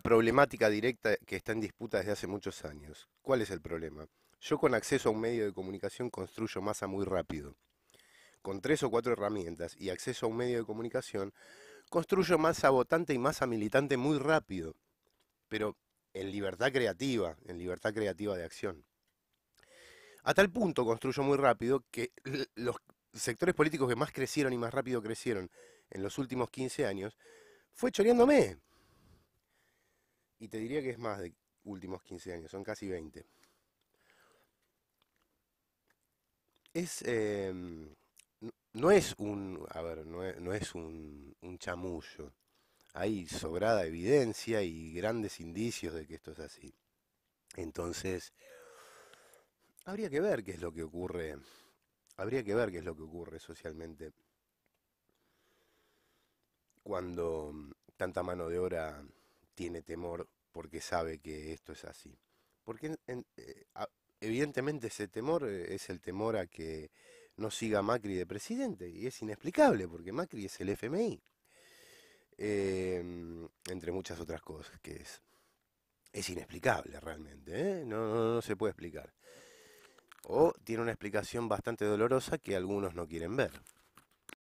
problemática directa que está en disputa desde hace muchos años. ¿Cuál es el problema? Yo con acceso a un medio de comunicación construyo masa muy rápido. Con tres o cuatro herramientas y acceso a un medio de comunicación, construyo masa votante y masa militante muy rápido, pero en libertad creativa, en libertad creativa de acción. A tal punto construyo muy rápido que los sectores políticos que más crecieron y más rápido crecieron en los últimos 15 años fue choreándome. Y te diría que es más de últimos 15 años, son casi 20. Es, em, no, es un, a ver, no e-, es, un, chamullo. Hay sobrada evidencia y grandes indicios de que esto es así. Entonces, habría que ver qué es lo que ocurre. Habría que ver qué es lo que ocurre socialmente cuando tanta mano de obra tiene temor porque sabe que esto es así. Porque eh, evidentemente ese temor eh, es el temor a que no siga Macri de presidente, y es inexplicable, porque Macri es el FMI, em, entre muchas otras cosas, que es, inexplicable realmente, ¿eh? no se puede explicar. O tiene una explicación bastante dolorosa que algunos no quieren ver.